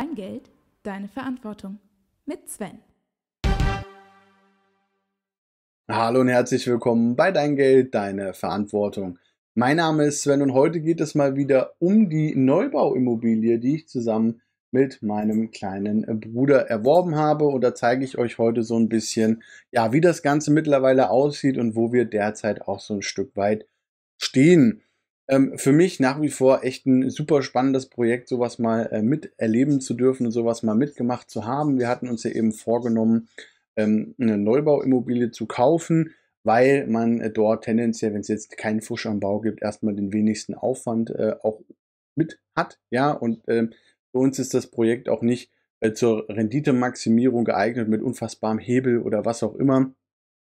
Dein Geld, deine Verantwortung mit Sven. Hallo und herzlich willkommen bei Dein Geld, deine Verantwortung. Mein Name ist Sven und heute geht es mal wieder um die Neubauimmobilie, die ich zusammen mit meinem kleinen Bruder erworben habe. Und da zeige ich euch heute so ein bisschen, ja, wie das Ganze mittlerweile aussieht und wo wir derzeit auch so ein Stück weit stehen. Ähm, für mich nach wie vor echt ein super spannendes Projekt, sowas mal äh, miterleben zu dürfen und sowas mal mitgemacht zu haben. Wir hatten uns ja eben vorgenommen, ähm, eine Neubauimmobilie zu kaufen, weil man äh, dort tendenziell, wenn es jetzt keinen Fusch am Bau gibt, erstmal den wenigsten Aufwand äh, auch mit hat. Ja, und ähm, für uns ist das Projekt auch nicht äh, zur Renditemaximierung geeignet mit unfassbarem Hebel oder was auch immer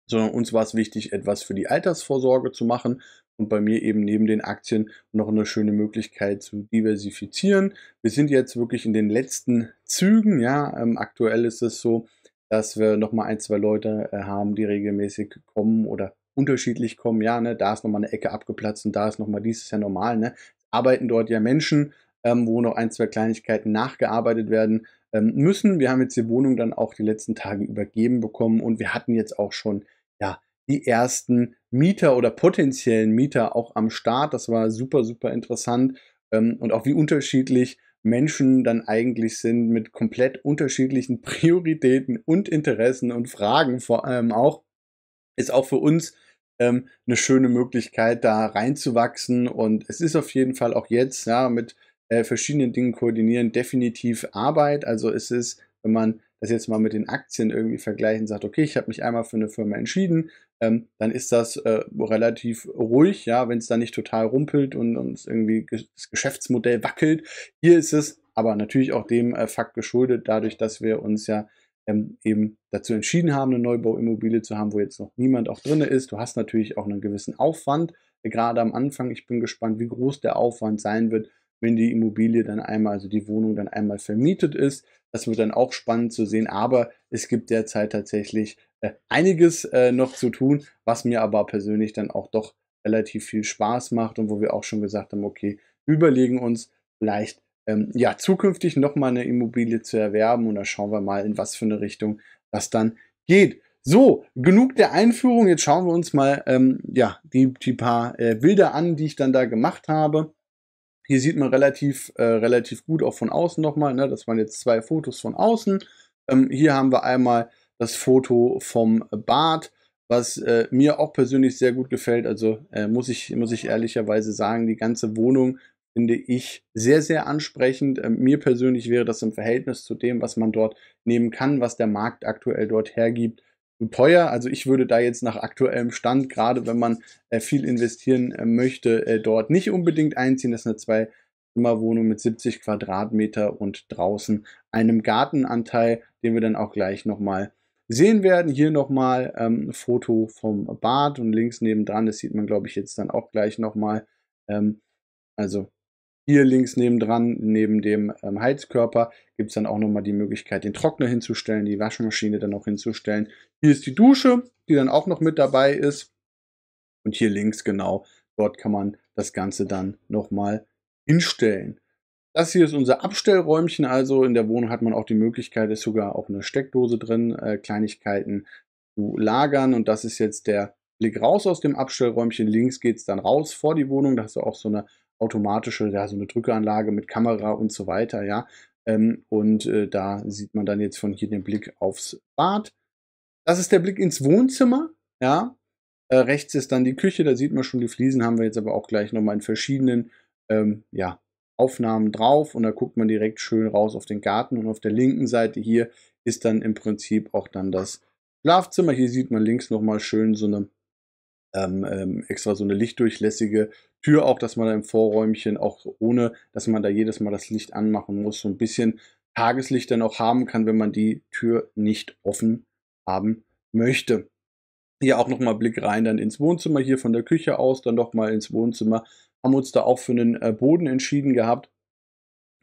sondern uns war es wichtig, etwas für die Altersvorsorge zu machen und bei mir eben neben den Aktien noch eine schöne Möglichkeit zu diversifizieren. Wir sind jetzt wirklich in den letzten Zügen, ja, ähm, aktuell ist es so, dass wir nochmal ein, zwei Leute äh, haben, die regelmäßig kommen oder unterschiedlich kommen, ja, ne, da ist nochmal eine Ecke abgeplatzt und da ist nochmal dieses ist ja normal, ne, arbeiten dort ja Menschen, ähm, wo noch ein, zwei Kleinigkeiten nachgearbeitet werden ähm, müssen. Wir haben jetzt die Wohnung dann auch die letzten Tage übergeben bekommen und wir hatten jetzt auch schon die ersten Mieter oder potenziellen Mieter auch am Start. Das war super, super interessant ähm, und auch wie unterschiedlich Menschen dann eigentlich sind mit komplett unterschiedlichen Prioritäten und Interessen und Fragen vor allem auch, ist auch für uns ähm, eine schöne Möglichkeit, da reinzuwachsen. Und es ist auf jeden Fall auch jetzt ja, mit äh, verschiedenen Dingen koordinieren definitiv Arbeit. Also es ist, wenn man das jetzt mal mit den Aktien irgendwie vergleichen, sagt, okay, ich habe mich einmal für eine Firma entschieden, ähm, dann ist das äh, relativ ruhig, ja, wenn es da nicht total rumpelt und uns irgendwie das Geschäftsmodell wackelt. Hier ist es aber natürlich auch dem äh, Fakt geschuldet, dadurch, dass wir uns ja ähm, eben dazu entschieden haben, eine Neubauimmobilie zu haben, wo jetzt noch niemand auch drin ist. Du hast natürlich auch einen gewissen Aufwand, äh, gerade am Anfang. Ich bin gespannt, wie groß der Aufwand sein wird, wenn die Immobilie dann einmal, also die Wohnung dann einmal vermietet ist. Das wird dann auch spannend zu sehen, aber es gibt derzeit tatsächlich einiges äh, noch zu tun, was mir aber persönlich dann auch doch relativ viel Spaß macht und wo wir auch schon gesagt haben, okay, überlegen uns vielleicht ähm, ja zukünftig nochmal eine Immobilie zu erwerben und da schauen wir mal, in was für eine Richtung das dann geht. So, genug der Einführung. Jetzt schauen wir uns mal ähm, ja, die, die paar äh, Bilder an, die ich dann da gemacht habe. Hier sieht man relativ, äh, relativ gut auch von außen nochmal. Ne? Das waren jetzt zwei Fotos von außen. Ähm, hier haben wir einmal das Foto vom Bart, was äh, mir auch persönlich sehr gut gefällt. Also äh, muss, ich, muss ich ehrlicherweise sagen, die ganze Wohnung finde ich sehr, sehr ansprechend. Ähm, mir persönlich wäre das im Verhältnis zu dem, was man dort nehmen kann, was der Markt aktuell dort hergibt, zu teuer. Also ich würde da jetzt nach aktuellem Stand, gerade wenn man äh, viel investieren äh, möchte, äh, dort nicht unbedingt einziehen. Das ist eine zwei Wohnung mit 70 Quadratmeter und draußen einem Gartenanteil, den wir dann auch gleich nochmal mal sehen werden. Hier nochmal ähm, ein Foto vom Bart und links nebendran, das sieht man glaube ich jetzt dann auch gleich nochmal. Ähm, also hier links nebendran, neben dem ähm, Heizkörper, gibt es dann auch nochmal die Möglichkeit, den Trockner hinzustellen, die Waschmaschine dann auch hinzustellen. Hier ist die Dusche, die dann auch noch mit dabei ist. Und hier links genau, dort kann man das Ganze dann nochmal hinstellen. Das hier ist unser Abstellräumchen, also in der Wohnung hat man auch die Möglichkeit, ist sogar auch eine Steckdose drin, äh, Kleinigkeiten zu lagern und das ist jetzt der Blick raus aus dem Abstellräumchen. Links geht es dann raus vor die Wohnung, da hast du auch so eine automatische, ja, so eine Drückeranlage mit Kamera und so weiter, ja. Ähm, und äh, da sieht man dann jetzt von hier den Blick aufs Bad. Das ist der Blick ins Wohnzimmer, ja. Äh, rechts ist dann die Küche, da sieht man schon, die Fliesen haben wir jetzt aber auch gleich nochmal in verschiedenen ähm, ja, Aufnahmen drauf und da guckt man direkt schön raus auf den Garten und auf der linken Seite hier ist dann im Prinzip auch dann das Schlafzimmer. Hier sieht man links nochmal schön so eine ähm, ähm, extra so eine lichtdurchlässige Tür auch, dass man da im Vorräumchen auch ohne, dass man da jedes Mal das Licht anmachen muss, so ein bisschen Tageslicht dann auch haben kann, wenn man die Tür nicht offen haben möchte. Hier auch nochmal Blick rein dann ins Wohnzimmer, hier von der Küche aus, dann nochmal ins Wohnzimmer haben uns da auch für einen äh, Boden entschieden gehabt,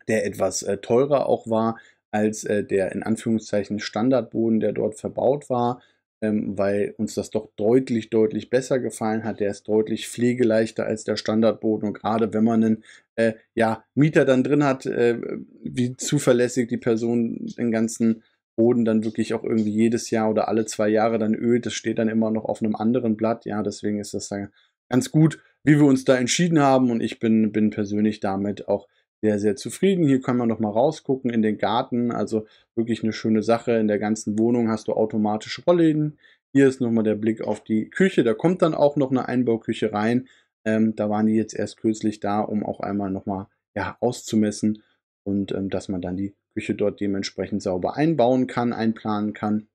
der etwas äh, teurer auch war als äh, der in Anführungszeichen Standardboden, der dort verbaut war, ähm, weil uns das doch deutlich, deutlich besser gefallen hat. Der ist deutlich pflegeleichter als der Standardboden und gerade wenn man einen äh, ja, Mieter dann drin hat, äh, wie zuverlässig die Person den ganzen Boden dann wirklich auch irgendwie jedes Jahr oder alle zwei Jahre dann ölt, das steht dann immer noch auf einem anderen Blatt. Ja, deswegen ist das dann ganz gut wie wir uns da entschieden haben. Und ich bin, bin persönlich damit auch sehr, sehr zufrieden. Hier können wir nochmal rausgucken in den Garten. Also wirklich eine schöne Sache. In der ganzen Wohnung hast du automatisch Rollläden. Hier ist nochmal der Blick auf die Küche. Da kommt dann auch noch eine Einbauküche rein. Ähm, da waren die jetzt erst kürzlich da, um auch einmal nochmal ja, auszumessen und ähm, dass man dann die Küche dort dementsprechend sauber einbauen kann, einplanen kann.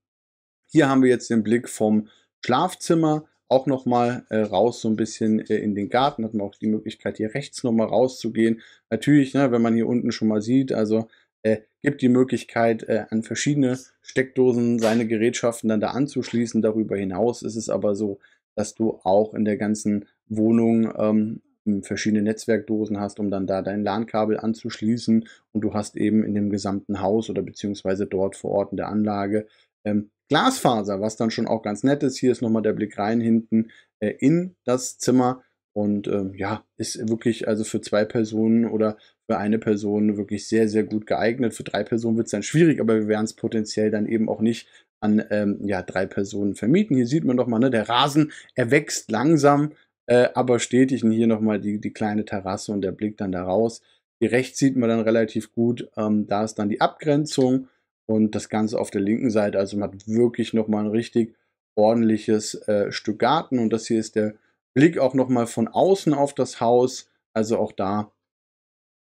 Hier haben wir jetzt den Blick vom Schlafzimmer auch nochmal äh, raus so ein bisschen äh, in den Garten. Hat man auch die Möglichkeit, hier rechts nochmal rauszugehen. Natürlich, ne, wenn man hier unten schon mal sieht, also äh, gibt die Möglichkeit, äh, an verschiedene Steckdosen seine Gerätschaften dann da anzuschließen. Darüber hinaus ist es aber so, dass du auch in der ganzen Wohnung ähm, verschiedene Netzwerkdosen hast, um dann da dein LAN-Kabel anzuschließen und du hast eben in dem gesamten Haus oder beziehungsweise dort vor Ort in der Anlage ähm, Glasfaser, was dann schon auch ganz nett ist. Hier ist nochmal der Blick rein hinten äh, in das Zimmer. Und ähm, ja, ist wirklich also für zwei Personen oder für eine Person wirklich sehr, sehr gut geeignet. Für drei Personen wird es dann schwierig, aber wir werden es potenziell dann eben auch nicht an ähm, ja, drei Personen vermieten. Hier sieht man nochmal, ne, der Rasen erwächst langsam, äh, aber stetig. Und hier nochmal die, die kleine Terrasse und der Blick dann da raus. Hier rechts sieht man dann relativ gut, ähm, da ist dann die Abgrenzung und das Ganze auf der linken Seite. Also man hat wirklich nochmal ein richtig ordentliches äh, Stück Garten und das hier ist der Blick auch nochmal von außen auf das Haus. Also auch da,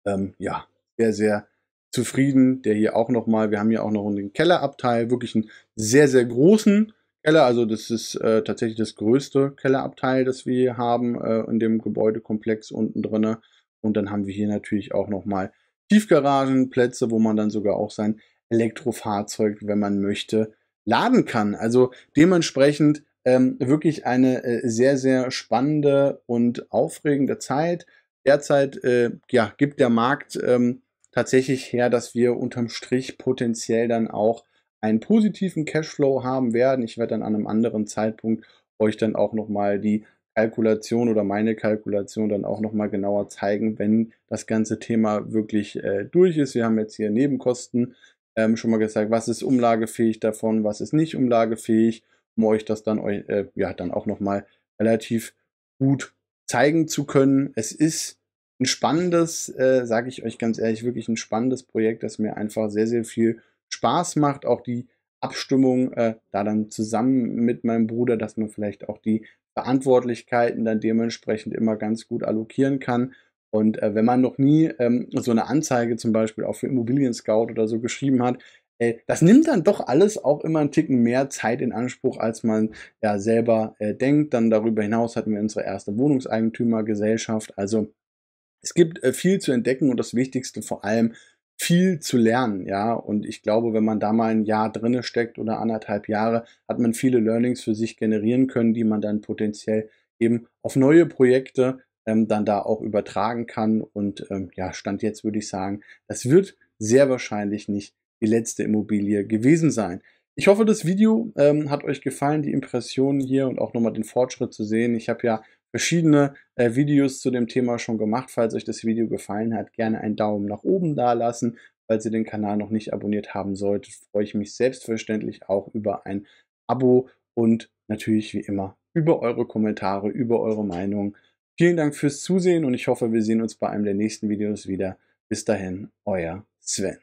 ähm, ja, sehr, sehr zufrieden. Der hier auch nochmal, wir haben hier auch noch einen Kellerabteil, wirklich einen sehr, sehr großen Keller. Also das ist äh, tatsächlich das größte Kellerabteil, das wir hier haben äh, in dem Gebäudekomplex unten drinne. Und dann haben wir hier natürlich auch nochmal Tiefgaragenplätze, wo man dann sogar auch sein Elektrofahrzeug, wenn man möchte, laden kann. Also dementsprechend ähm, wirklich eine äh, sehr, sehr spannende und aufregende Zeit. Derzeit äh, ja, gibt der Markt ähm, tatsächlich her, dass wir unterm Strich potenziell dann auch einen positiven Cashflow haben werden. Ich werde dann an einem anderen Zeitpunkt euch dann auch nochmal die Kalkulation oder meine Kalkulation dann auch nochmal genauer zeigen, wenn das ganze Thema wirklich äh, durch ist. Wir haben jetzt hier Nebenkosten ähm, schon mal gesagt, was ist umlagefähig davon, was ist nicht umlagefähig, um euch das dann, äh, ja, dann auch nochmal relativ gut zeigen zu können. Es ist ein spannendes, äh, sage ich euch ganz ehrlich, wirklich ein spannendes Projekt, das mir einfach sehr, sehr viel Spaß macht. Auch die Abstimmung äh, da dann zusammen mit meinem Bruder, dass man vielleicht auch die Verantwortlichkeiten dann dementsprechend immer ganz gut allokieren kann. Und äh, wenn man noch nie ähm, so eine Anzeige zum Beispiel auch für Immobilien Scout oder so geschrieben hat, äh, das nimmt dann doch alles auch immer einen Ticken mehr Zeit in Anspruch, als man ja selber äh, denkt. Dann darüber hinaus hatten wir unsere erste Wohnungseigentümergesellschaft. Also es gibt äh, viel zu entdecken und das Wichtigste vor allem viel zu lernen, ja. Und ich glaube, wenn man da mal ein Jahr drinne steckt oder anderthalb Jahre, hat man viele Learnings für sich generieren können, die man dann potenziell eben auf neue Projekte ähm, dann da auch übertragen kann. Und ähm, ja, Stand jetzt würde ich sagen, das wird sehr wahrscheinlich nicht die letzte Immobilie gewesen sein. Ich hoffe, das Video ähm, hat euch gefallen, die Impressionen hier und auch nochmal den Fortschritt zu sehen. Ich habe ja verschiedene äh, Videos zu dem Thema schon gemacht. Falls euch das Video gefallen hat, gerne einen Daumen nach oben da lassen. Falls ihr den Kanal noch nicht abonniert haben solltet, freue ich mich selbstverständlich auch über ein Abo und natürlich wie immer über eure Kommentare, über eure Meinung. Vielen Dank fürs Zusehen und ich hoffe, wir sehen uns bei einem der nächsten Videos wieder. Bis dahin, euer Sven.